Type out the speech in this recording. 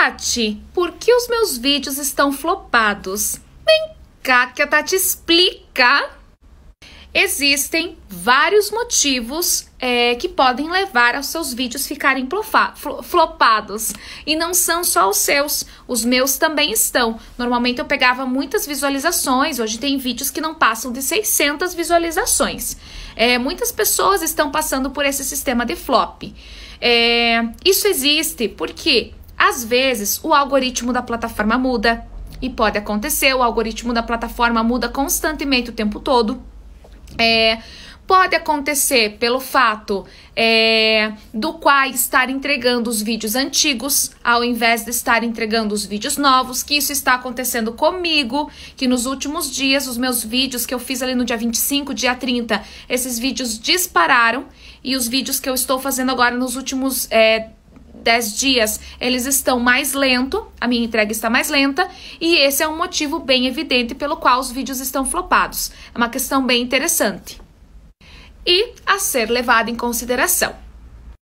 Tati, por que os meus vídeos estão flopados? Vem cá que a Tati explica. Existem vários motivos é, que podem levar aos seus vídeos ficarem flopados. E não são só os seus, os meus também estão. Normalmente eu pegava muitas visualizações, hoje tem vídeos que não passam de 600 visualizações. É, muitas pessoas estão passando por esse sistema de flop. É, isso existe porque às vezes, o algoritmo da plataforma muda, e pode acontecer, o algoritmo da plataforma muda constantemente o tempo todo. É, pode acontecer pelo fato é, do Quai estar entregando os vídeos antigos ao invés de estar entregando os vídeos novos, que isso está acontecendo comigo, que nos últimos dias os meus vídeos que eu fiz ali no dia 25, dia 30, esses vídeos dispararam e os vídeos que eu estou fazendo agora nos últimos é, 10 dias eles estão mais lento, a minha entrega está mais lenta, e esse é um motivo bem evidente pelo qual os vídeos estão flopados. É uma questão bem interessante. E a ser levada em consideração.